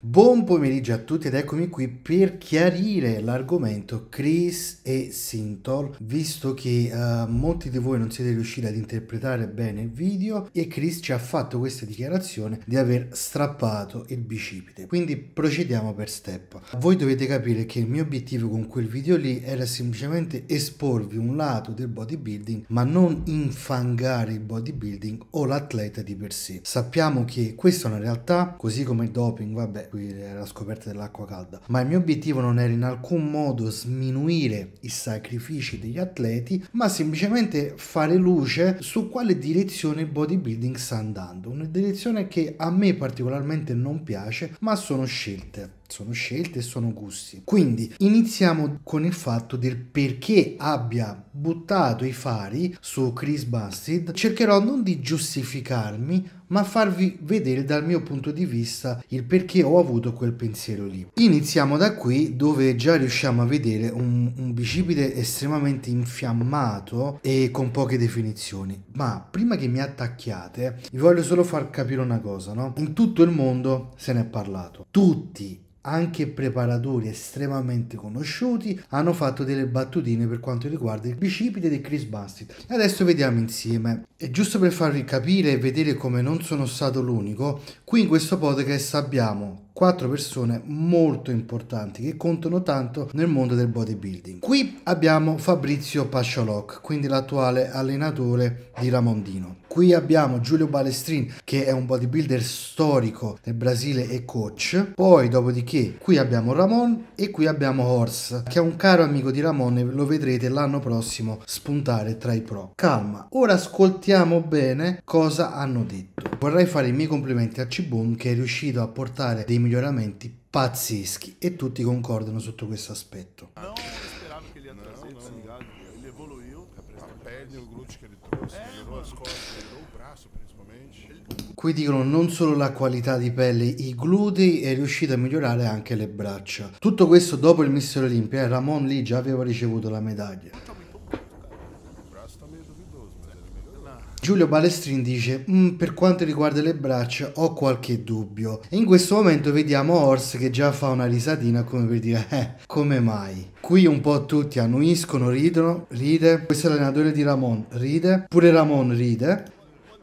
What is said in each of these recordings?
Buon pomeriggio a tutti ed eccomi qui per chiarire l'argomento Chris e Sintol visto che uh, molti di voi non siete riusciti ad interpretare bene il video e Chris ci ha fatto questa dichiarazione di aver strappato il bicipite quindi procediamo per step voi dovete capire che il mio obiettivo con quel video lì era semplicemente esporvi un lato del bodybuilding ma non infangare il bodybuilding o l'atleta di per sé sappiamo che questa è una realtà così come il doping vabbè qui eh, la scoperta dell'acqua calda, ma il mio obiettivo non era in alcun modo sminuire i sacrifici degli atleti, ma semplicemente fare luce su quale direzione il bodybuilding sta andando, una direzione che a me particolarmente non piace, ma sono scelte sono scelte e sono gusti. Quindi iniziamo con il fatto del perché abbia buttato i fari su Chris Busted. Cercherò non di giustificarmi, ma farvi vedere dal mio punto di vista il perché ho avuto quel pensiero lì. Iniziamo da qui dove già riusciamo a vedere un, un bicipite estremamente infiammato e con poche definizioni. Ma prima che mi attacchiate vi voglio solo far capire una cosa, no? In tutto il mondo se ne è parlato. Tutti anche preparatori estremamente conosciuti hanno fatto delle battutine per quanto riguarda il bicipite di Chris Bassett. Adesso vediamo insieme. E giusto per farvi capire e vedere come non sono stato l'unico, qui in questo podcast abbiamo quattro persone molto importanti che contano tanto nel mondo del bodybuilding. Qui abbiamo Fabrizio Pascioloc, quindi l'attuale allenatore di Ramondino. Qui abbiamo Giulio Balestrin che è un bodybuilder storico del Brasile e coach. Poi dopodiché qui abbiamo Ramon e qui abbiamo Horse che è un caro amico di Ramon e lo vedrete l'anno prossimo spuntare tra i pro. Calma, ora ascoltiamo bene cosa hanno detto. Vorrei fare i miei complimenti a Cibon che è riuscito a portare dei miglioramenti pazzeschi e tutti concordano sotto questo aspetto. Qui dicono non solo la qualità di pelle, i glutei è riuscito a migliorare anche le braccia. Tutto questo dopo il Mister Olimpia, Ramon lì già aveva ricevuto la medaglia. Giulio Balestrin dice mm, per quanto riguarda le braccia ho qualche dubbio e in questo momento vediamo Ors che già fa una risatina come per dire eh come mai qui un po' tutti annuiscono ridono ride questo è l'allenatore di Ramon ride pure Ramon ride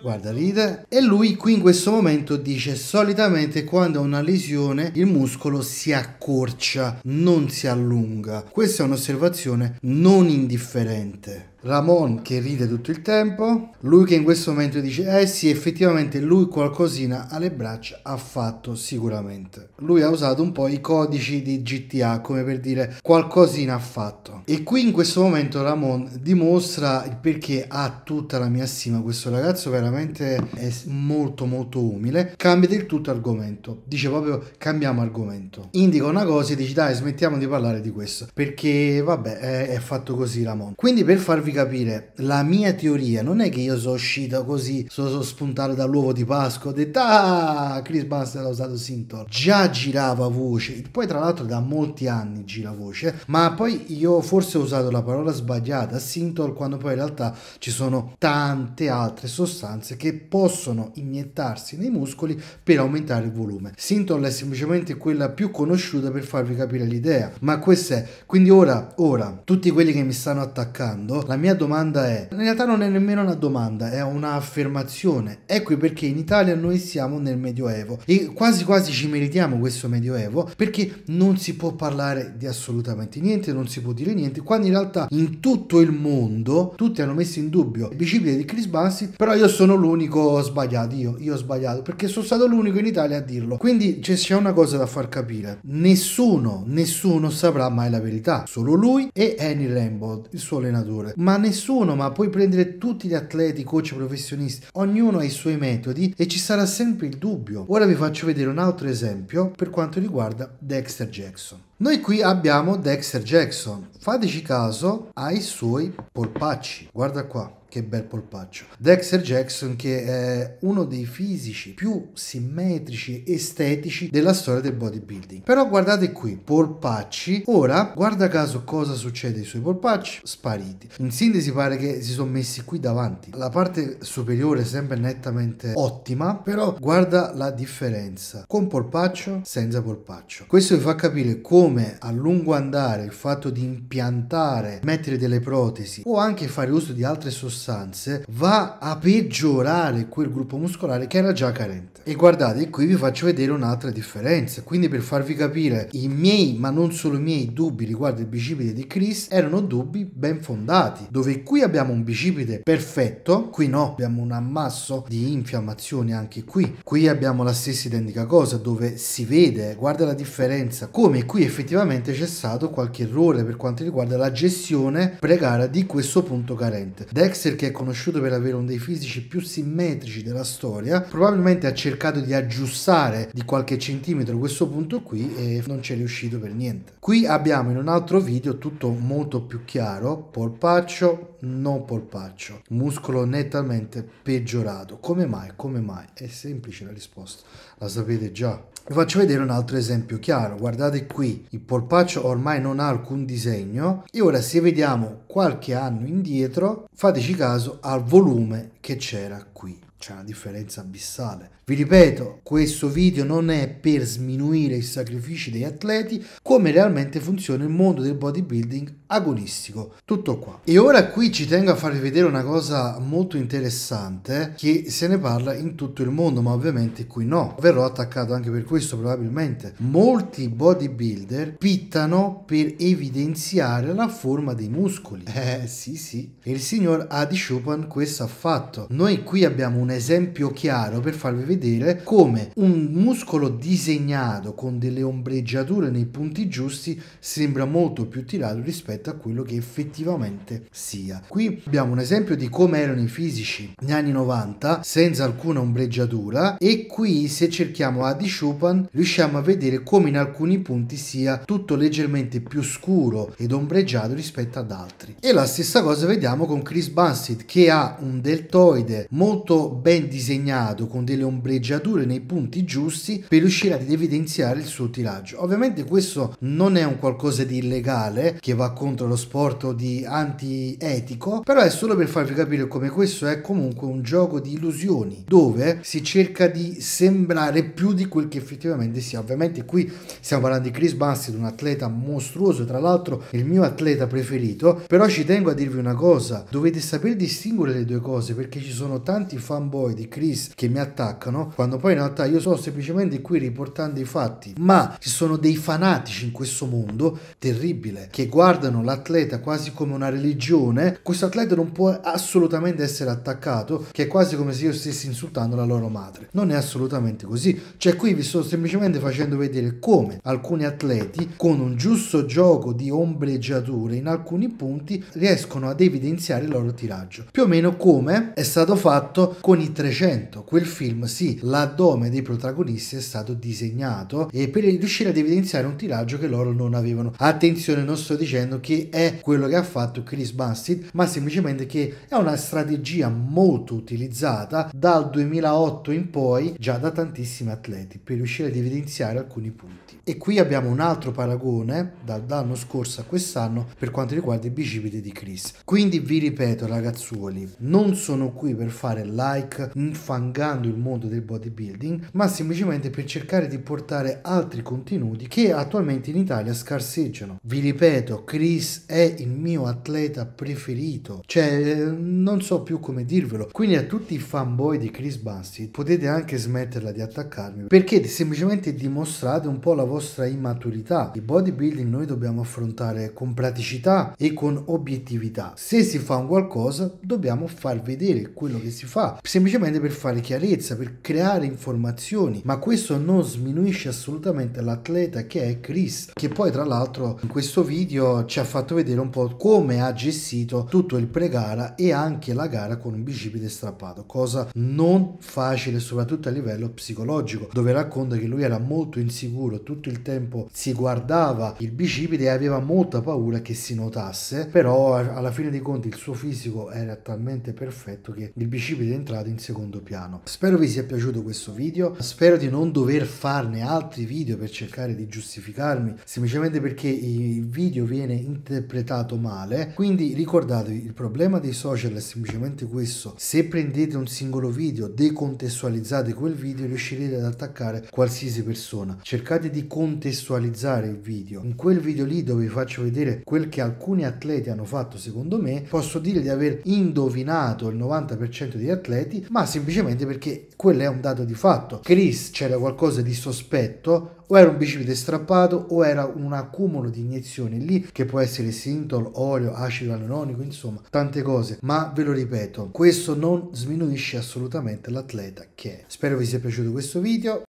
Guarda, ride. E lui qui in questo momento dice solitamente quando ha una lesione il muscolo si accorcia, non si allunga. Questa è un'osservazione non indifferente. Ramon che ride tutto il tempo, lui che in questo momento dice eh sì effettivamente lui qualcosina alle braccia ha fatto sicuramente. Lui ha usato un po' i codici di GTA come per dire qualcosina ha fatto. E qui in questo momento Ramon dimostra il perché ha tutta la mia stima questo ragazzo veramente è molto molto umile. Cambia del tutto argomento, dice proprio cambiamo argomento. Indica una cosa e dici dai smettiamo di parlare di questo perché vabbè è, è fatto così Ramon. Quindi per farvi farvi capire, la mia teoria non è che io sono uscito così, sono, sono spuntato dall'uovo di Pasqua, ho detto ah, Chris Buster ha usato Sintor. Già girava voce, poi tra l'altro da molti anni gira voce, ma poi io forse ho usato la parola sbagliata, Sintor, quando poi in realtà ci sono tante altre sostanze che possono iniettarsi nei muscoli per aumentare il volume. Sintor è semplicemente quella più conosciuta per farvi capire l'idea, ma questa è. Quindi ora, ora, tutti quelli che mi stanno attaccando, la mia domanda è, in realtà non è nemmeno una domanda, è un'affermazione. Ecco perché in Italia noi siamo nel Medioevo e quasi quasi ci meritiamo questo Medioevo perché non si può parlare di assolutamente niente, non si può dire niente, quando in realtà in tutto il mondo tutti hanno messo in dubbio il bicipite di Chris Bassett, però io sono l'unico sbagliato, io, io ho sbagliato, perché sono stato l'unico in Italia a dirlo. Quindi c'è una cosa da far capire, nessuno, nessuno saprà mai la verità, solo lui e Annie Rambo, il suo allenatore. Ma ma nessuno, ma puoi prendere tutti gli atleti, coach, professionisti, ognuno ha i suoi metodi e ci sarà sempre il dubbio. Ora vi faccio vedere un altro esempio per quanto riguarda Dexter Jackson. Noi qui abbiamo Dexter Jackson, fateci caso ai suoi polpacci, guarda qua che bel polpaccio. Dexter Jackson che è uno dei fisici più simmetrici e estetici della storia del bodybuilding. Però guardate qui, polpacci. Ora, guarda caso cosa succede ai suoi polpacci, spariti. In sintesi pare che si sono messi qui davanti. La parte superiore è sempre nettamente ottima, però guarda la differenza con polpaccio, senza polpaccio. Questo vi fa capire come come a lungo andare il fatto di impiantare, mettere delle protesi o anche fare uso di altre sostanze va a peggiorare quel gruppo muscolare che era già carente. E guardate, qui vi faccio vedere un'altra differenza. Quindi per farvi capire i miei, ma non solo i miei dubbi riguardo il bicipite di Chris erano dubbi ben fondati, dove qui abbiamo un bicipite perfetto, qui no, abbiamo un ammasso di infiammazioni anche qui. Qui abbiamo la stessa identica cosa dove si vede, guarda la differenza, come qui effettivamente effettivamente c'è stato qualche errore per quanto riguarda la gestione pregara di questo punto carente. Dexter, che è conosciuto per avere uno dei fisici più simmetrici della storia, probabilmente ha cercato di aggiustare di qualche centimetro questo punto qui e non ci è riuscito per niente. Qui abbiamo in un altro video tutto molto più chiaro, polpaccio, non polpaccio, muscolo nettamente peggiorato. Come mai? Come mai? È semplice la risposta, la sapete già. Vi faccio vedere un altro esempio chiaro, guardate qui, il polpaccio ormai non ha alcun disegno e ora se vediamo qualche anno indietro fateci caso al volume che c'era qui c'è una differenza abissale. Vi ripeto, questo video non è per sminuire i sacrifici degli atleti, come realmente funziona il mondo del bodybuilding agonistico. Tutto qua. E ora qui ci tengo a farvi vedere una cosa molto interessante che se ne parla in tutto il mondo, ma ovviamente qui no. Verrò attaccato anche per questo probabilmente. Molti bodybuilder pittano per evidenziare la forma dei muscoli. Eh sì sì. Il signor Adi Chopin questo ha fatto. Noi qui abbiamo un un esempio chiaro per farvi vedere come un muscolo disegnato con delle ombreggiature nei punti giusti sembra molto più tirato rispetto a quello che effettivamente sia. Qui abbiamo un esempio di come erano i fisici negli anni 90 senza alcuna ombreggiatura e qui se cerchiamo Adi Chopin riusciamo a vedere come in alcuni punti sia tutto leggermente più scuro ed ombreggiato rispetto ad altri. E la stessa cosa vediamo con Chris Bansett che ha un deltoide molto ben disegnato con delle ombreggiature nei punti giusti per riuscire ad evidenziare il suo tiraggio. Ovviamente questo non è un qualcosa di illegale che va contro lo sport o di antietico, però è solo per farvi capire come questo è comunque un gioco di illusioni dove si cerca di sembrare più di quel che effettivamente sia. Ovviamente qui stiamo parlando di Chris Bassett, un atleta mostruoso, tra l'altro il mio atleta preferito, però ci tengo a dirvi una cosa, dovete saper distinguere le due cose perché ci sono tanti fan fanboy di Chris che mi attaccano, quando poi in realtà io sto semplicemente qui riportando i fatti, ma ci sono dei fanatici in questo mondo, terribile, che guardano l'atleta quasi come una religione, questo atleta non può assolutamente essere attaccato, che è quasi come se io stessi insultando la loro madre. Non è assolutamente così, cioè qui vi sto semplicemente facendo vedere come alcuni atleti con un giusto gioco di ombreggiature in alcuni punti riescono ad evidenziare il loro tiraggio, più o meno come è stato fatto con Giovani 300, quel film sì, l'addome dei protagonisti è stato disegnato e per riuscire ad evidenziare un tiraggio che loro non avevano. Attenzione, non sto dicendo che è quello che ha fatto Chris Bastid, ma semplicemente che è una strategia molto utilizzata dal 2008 in poi già da tantissimi atleti per riuscire ad evidenziare alcuni punti. E qui abbiamo un altro paragone dall'anno scorso a quest'anno per quanto riguarda i bicipiti di Chris. Quindi vi ripeto ragazzuoli, non sono qui per fare like like infangando il mondo del bodybuilding, ma semplicemente per cercare di portare altri contenuti che attualmente in Italia scarseggiano. Vi ripeto, Chris è il mio atleta preferito, cioè non so più come dirvelo. Quindi a tutti i fanboy di Chris Basti potete anche smetterla di attaccarmi perché semplicemente dimostrate un po' la vostra immaturità. Il bodybuilding noi dobbiamo affrontare con praticità e con obiettività. Se si fa un qualcosa dobbiamo far vedere quello che si fa. Se semplicemente per fare chiarezza, per creare informazioni, ma questo non sminuisce assolutamente l'atleta che è Chris, che poi tra l'altro in questo video ci ha fatto vedere un po' come ha gestito tutto il pre-gara e anche la gara con un bicipite strappato, cosa non facile soprattutto a livello psicologico, dove racconta che lui era molto insicuro, tutto il tempo si guardava il bicipite e aveva molta paura che si notasse, però alla fine dei conti il suo fisico era talmente perfetto che il bicipite entrava lasciato in secondo piano. Spero vi sia piaciuto questo video, spero di non dover farne altri video per cercare di giustificarmi, semplicemente perché il video viene interpretato male, quindi ricordatevi il problema dei social è semplicemente questo, se prendete un singolo video, decontestualizzate quel video, riuscirete ad attaccare qualsiasi persona. Cercate di contestualizzare il video, in quel video lì dove vi faccio vedere quel che alcuni atleti hanno fatto secondo me, posso dire di aver indovinato il 90% degli atleti segreti, ma semplicemente perché quello è un dato di fatto. Chris c'era qualcosa di sospetto, o era un bicipite strappato o era un accumulo di iniezioni lì che può essere sintol, olio, acido alonico, insomma tante cose ma ve lo ripeto questo non sminuisce assolutamente l'atleta che è. Spero vi sia piaciuto questo video